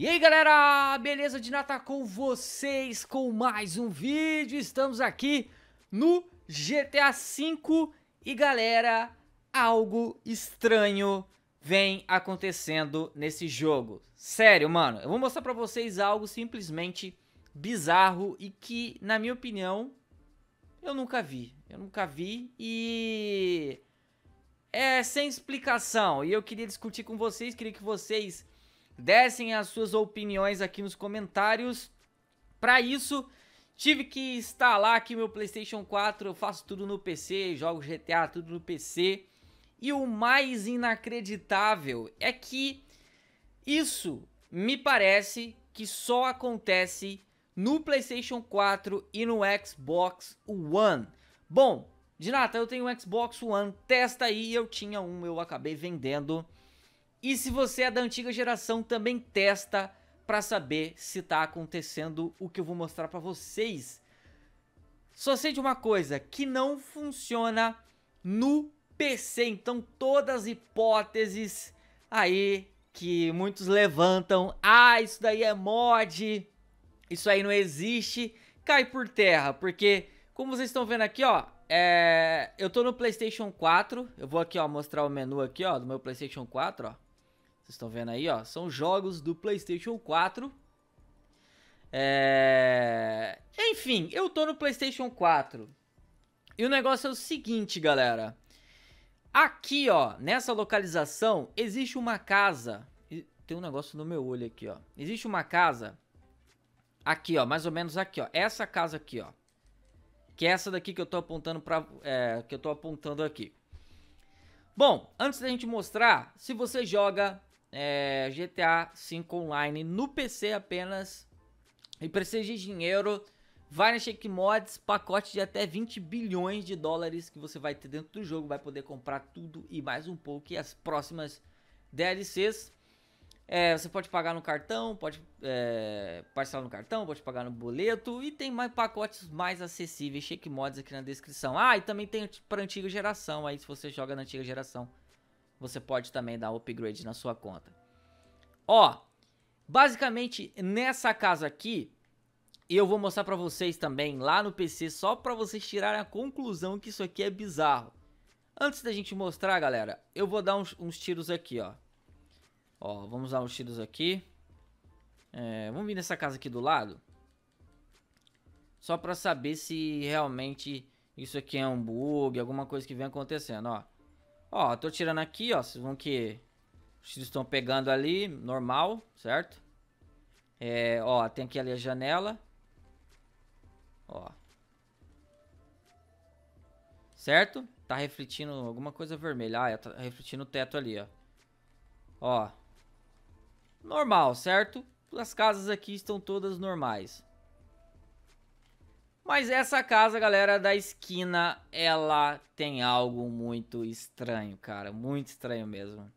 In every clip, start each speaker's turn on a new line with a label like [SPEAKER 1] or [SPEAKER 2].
[SPEAKER 1] E aí galera, beleza de nata com vocês com mais um vídeo, estamos aqui no GTA V e galera, algo estranho vem acontecendo nesse jogo. Sério mano, eu vou mostrar pra vocês algo simplesmente bizarro e que na minha opinião eu nunca vi, eu nunca vi e é sem explicação e eu queria discutir com vocês, queria que vocês dessem as suas opiniões aqui nos comentários. Para isso, tive que instalar aqui meu PlayStation 4, eu faço tudo no PC, jogo GTA tudo no PC. E o mais inacreditável é que isso me parece que só acontece no PlayStation 4 e no Xbox One. Bom, Dinata, eu tenho um Xbox One, testa aí, eu tinha um, eu acabei vendendo. E se você é da antiga geração, também testa para saber se tá acontecendo o que eu vou mostrar para vocês. Só sei de uma coisa, que não funciona no PC. Então todas as hipóteses aí que muitos levantam, ah, isso daí é mod, isso aí não existe, cai por terra, porque como vocês estão vendo aqui, ó, é... eu tô no PlayStation 4, eu vou aqui, ó, mostrar o menu aqui, ó, do meu PlayStation 4, ó. Vocês estão vendo aí, ó, são jogos do PlayStation 4. É... Enfim, eu tô no PlayStation 4. E o negócio é o seguinte, galera. Aqui, ó, nessa localização, existe uma casa. Tem um negócio no meu olho aqui, ó. Existe uma casa. Aqui, ó, mais ou menos aqui, ó. Essa casa aqui, ó. Que é essa daqui que eu tô apontando pra. É, que eu tô apontando aqui. Bom, antes da gente mostrar, se você joga é, GTA V Online no PC apenas e precisa de dinheiro, vai na Shake Mods, pacote de até 20 bilhões de dólares que você vai ter dentro do jogo, vai poder comprar tudo e mais um pouco e as próximas DLCs. É, você pode pagar no cartão, pode é, parcelar no cartão, pode pagar no boleto e tem mais pacotes mais acessíveis, shake mods aqui na descrição. Ah, e também tem para antiga geração, aí se você joga na antiga geração, você pode também dar upgrade na sua conta. Ó, basicamente nessa casa aqui, eu vou mostrar para vocês também lá no PC, só para vocês tirarem a conclusão que isso aqui é bizarro. Antes da gente mostrar, galera, eu vou dar uns, uns tiros aqui, ó. Ó, vamos dar uns tiros aqui. É, vamos vir nessa casa aqui do lado. Só pra saber se realmente isso aqui é um bug, alguma coisa que vem acontecendo, ó. Ó, tô tirando aqui, ó. Vocês vão que os tiros estão pegando ali, normal, certo? É, ó, tem aqui ali a janela. Ó. Certo? Tá refletindo alguma coisa vermelha. Ah, é, tá refletindo o teto ali, ó. Ó. Normal, certo? As casas aqui estão todas normais. Mas essa casa, galera, da esquina, ela tem algo muito estranho, cara. Muito estranho mesmo.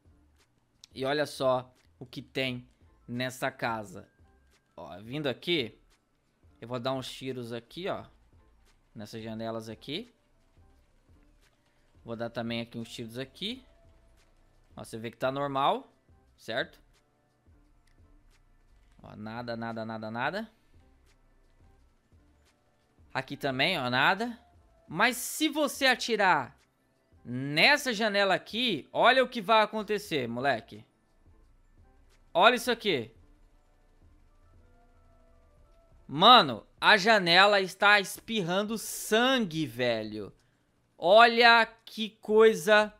[SPEAKER 1] E olha só o que tem nessa casa. Ó, vindo aqui, eu vou dar uns tiros aqui, ó. Nessas janelas aqui. Vou dar também aqui uns tiros aqui. Ó, você vê que tá normal, certo? Ó, nada, nada, nada, nada. Aqui também, ó, nada. Mas se você atirar nessa janela aqui, olha o que vai acontecer, moleque. Olha isso aqui. Mano, a janela está espirrando sangue, velho. Olha que coisa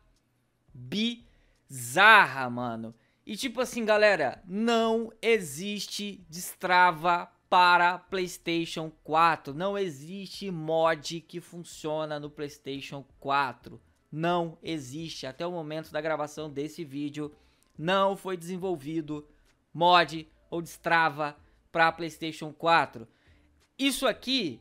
[SPEAKER 1] bizarra, mano. E tipo assim, galera, não existe destrava para PlayStation 4. Não existe mod que funciona no PlayStation 4. Não existe. Até o momento da gravação desse vídeo, não foi desenvolvido mod ou destrava para PlayStation 4. Isso aqui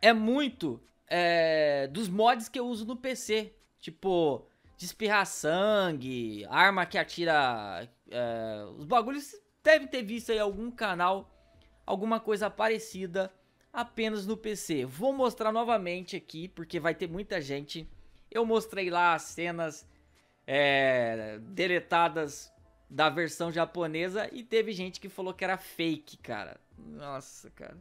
[SPEAKER 1] é muito é, dos mods que eu uso no PC. Tipo, espirrar sangue, arma que atira. É, os bagulhos devem ter visto aí algum canal alguma coisa parecida apenas no PC. Vou mostrar novamente aqui, porque vai ter muita gente. Eu mostrei lá as cenas é, deletadas da versão japonesa e teve gente que falou que era fake, cara. Nossa, cara.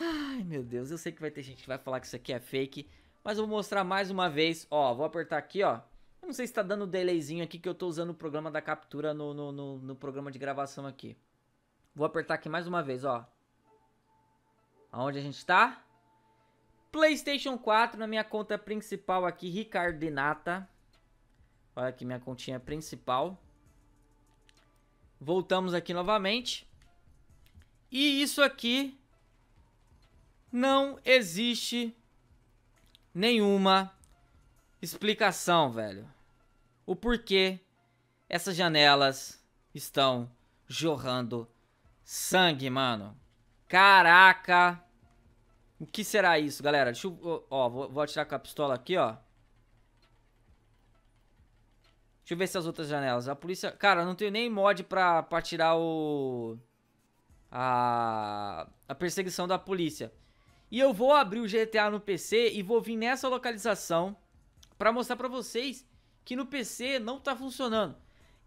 [SPEAKER 1] Ai, meu Deus, eu sei que vai ter gente que vai falar que isso aqui é fake, mas eu vou mostrar mais uma vez. Ó, vou apertar aqui, ó. não sei se tá dando delayzinho aqui que eu tô usando o programa da captura no, no, no, no programa de gravação aqui. Vou apertar aqui mais uma vez, ó. Aonde a gente tá? PlayStation 4 na minha conta principal aqui, Ricardinata. Olha aqui minha continha principal. Voltamos aqui novamente. E isso aqui não existe nenhuma explicação, velho. O porquê essas janelas estão jorrando Sangue, mano. Caraca. O que será isso, galera? Deixa eu... Ó, vou, vou atirar com a pistola aqui, ó. Deixa eu ver se as outras janelas. A polícia... Cara, eu não tenho nem mod pra, pra tirar o... A... A perseguição da polícia. E eu vou abrir o GTA no PC e vou vir nessa localização pra mostrar pra vocês que no PC não tá funcionando.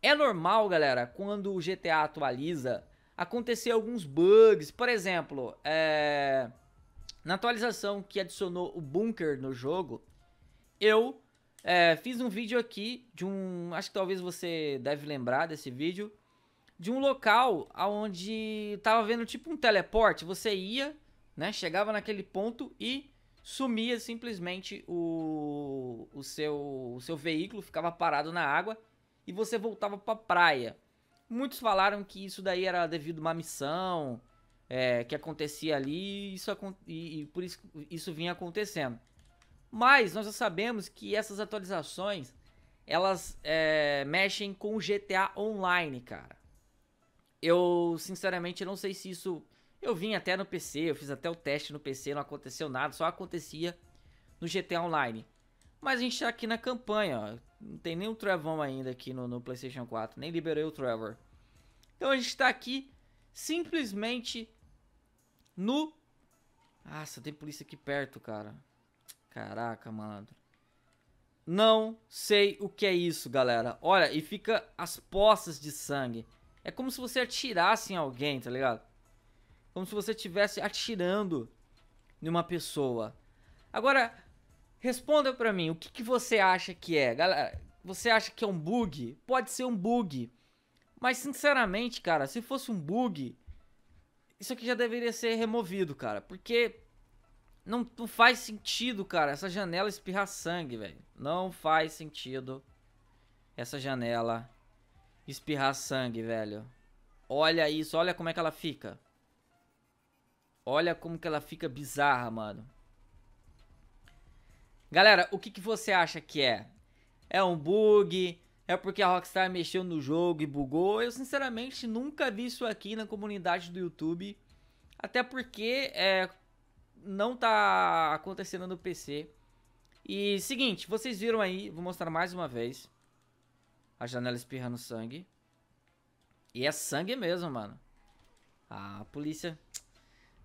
[SPEAKER 1] É normal, galera, quando o GTA atualiza acontecer alguns bugs. Por exemplo, é... na atualização que adicionou o bunker no jogo, eu é, fiz um vídeo aqui de um. Acho que talvez você deve lembrar desse vídeo. De um local onde tava vendo tipo um teleporte. Você ia, né? Chegava naquele ponto e sumia simplesmente o, o, seu, o seu veículo, ficava parado na água e você voltava pra praia. Muitos falaram que isso daí era devido a uma missão é, que acontecia ali isso, e, e por isso isso vinha acontecendo. Mas nós já sabemos que essas atualizações elas é, mexem com o GTA Online, cara. Eu sinceramente não sei se isso. Eu vim até no PC, eu fiz até o teste no PC, não aconteceu nada, só acontecia no GTA Online. Mas a gente tá aqui na campanha, ó. Não tem nem o Trevão ainda aqui no, no PlayStation 4. Nem liberei o Trevor. Então a gente está aqui simplesmente no... Nossa, tem polícia aqui perto, cara. Caraca, malandro. Não sei o que é isso, galera. Olha, e fica as poças de sangue. É como se você atirasse em alguém, tá ligado? Como se você estivesse atirando em uma pessoa. Agora, Responda para mim, o que, que você acha que é? Galera, você acha que é um bug? Pode ser um bug. Mas sinceramente, cara, se fosse um bug, isso aqui já deveria ser removido, cara. Porque não, não faz sentido, cara, essa janela espirrar sangue, velho. Não faz sentido essa janela espirrar sangue, velho. Olha isso, olha como é que ela fica. Olha como que ela fica bizarra, mano. Galera, o que, que você acha que é? É um bug? É porque a Rockstar mexeu no jogo e bugou? Eu sinceramente nunca vi isso aqui na comunidade do YouTube. Até porque é, não tá acontecendo no PC. E seguinte, vocês viram aí, vou mostrar mais uma vez. A janela espirrando sangue. E é sangue mesmo, mano. Ah, a polícia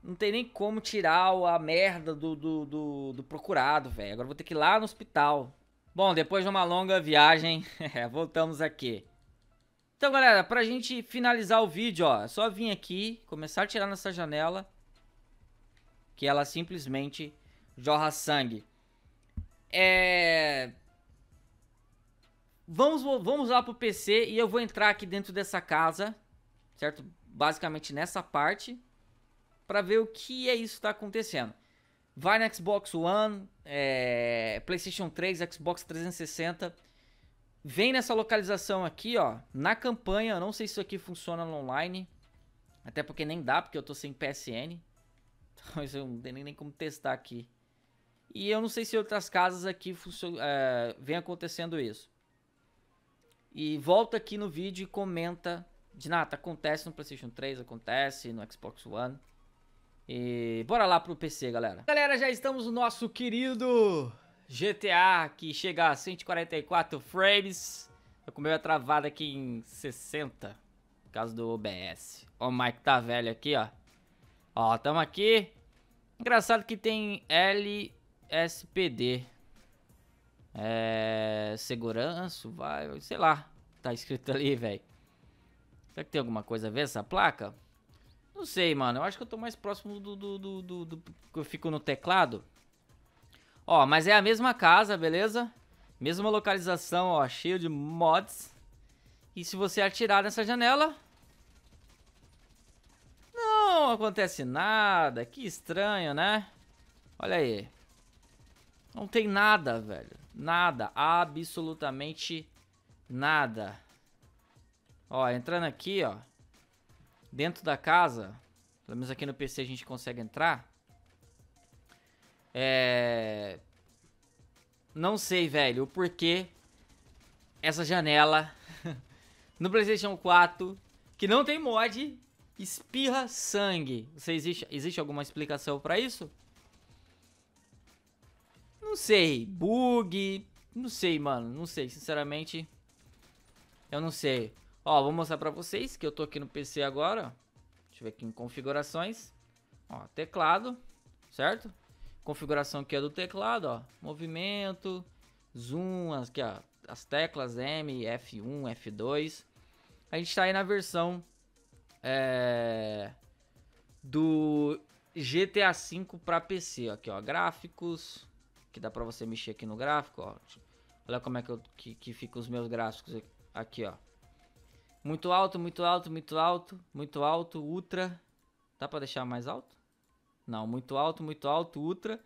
[SPEAKER 1] não tem nem como tirar a merda do, do, do, do procurado, velho. Agora vou ter que ir lá no hospital. Bom, depois de uma longa viagem, é, voltamos aqui. Então, galera, pra gente finalizar o vídeo, ó, é só vir aqui, começar a tirar nessa janela, que ela simplesmente jorra sangue. É... Vamos, vamos lá pro PC e eu vou entrar aqui dentro dessa casa, certo? Basicamente nessa parte para ver o que é isso que tá acontecendo. Vai na Xbox One, é, PlayStation 3, Xbox 360. Vem nessa localização aqui, ó, na campanha. Eu não sei se isso aqui funciona no online. Até porque nem dá, porque eu tô sem PSN. Então isso eu não tenho nem como testar aqui. E eu não sei se outras casas aqui é, vem acontecendo isso. E volta aqui no vídeo e comenta. De nada, ah, tá, acontece no PlayStation 3, acontece no Xbox One. E bora lá pro PC, galera. Galera, já estamos no nosso querido GTA, que chega a 144 frames. Eu tá comeu a travada aqui em 60, por causa do OBS. Ó o Mike tá velho aqui, ó. Ó, tamo aqui. Engraçado que tem LSPD. É... Segurança, vai, sei lá. Tá escrito ali, velho. Será que tem alguma coisa a ver essa placa? Não sei, mano. Eu acho que eu tô mais próximo do, do, do, do, do que eu fico no teclado. Ó, mas é a mesma casa, beleza? Mesma localização, ó, cheio de mods. E se você atirar nessa janela... Não acontece nada. Que estranho, né? Olha aí. Não tem nada, velho. Nada. Absolutamente nada. Ó, entrando aqui, ó dentro da casa, pelo menos aqui no PC a gente consegue entrar. É... Não sei, velho, o porquê essa janela no PlayStation 4, que não tem mod, espirra sangue. Você existe, existe alguma explicação para isso? Não sei, bug, não sei, mano, não sei, sinceramente, eu não sei. Ó, vou mostrar pra vocês que eu tô aqui no PC agora. Deixa eu ver aqui em configurações. Ó, teclado, certo? Configuração aqui é do teclado, ó. Movimento, zoom, aqui ó, as teclas M, F1, F2. A gente tá aí na versão é, do GTA V para PC. Aqui, ó, gráficos, que dá para você mexer aqui no gráfico, ó. Olha como é que, eu, que, que fica os meus gráficos aqui, ó. Muito alto, muito alto, muito alto, muito alto, ultra. Dá pra deixar mais alto? Não, muito alto, muito alto, ultra.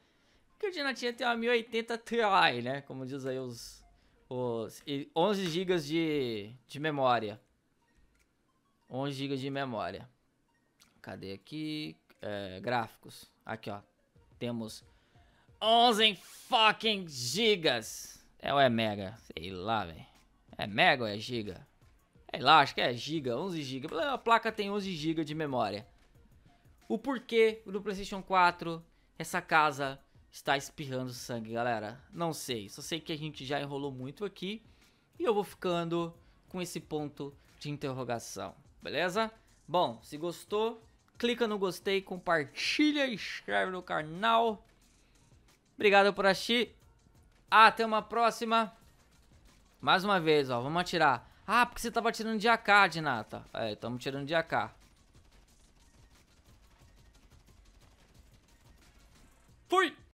[SPEAKER 1] Porque o Dinatinha tem uma 1080 Ti, né? Como diz aí os... os 11 GB de, de memória. 11 GB de memória. Cadê aqui? É, gráficos. Aqui, ó. Temos 11 fucking gigas. É ou é mega? Sei lá, velho. É mega ou é giga? sei lá, acho que é giga, 11 giga A placa tem 11 giga de memória. O porquê do PlayStation 4 essa casa está espirrando sangue, galera? Não sei, só sei que a gente já enrolou muito aqui e eu vou ficando com esse ponto de interrogação, beleza? Bom, se gostou, clica no gostei, compartilha, inscreve no canal. Obrigado por assistir. Até uma próxima. Mais uma vez, ó, vamos atirar. Ah, porque você tava tirando de AK, Dinata. É, estamos tirando de AK. Fui!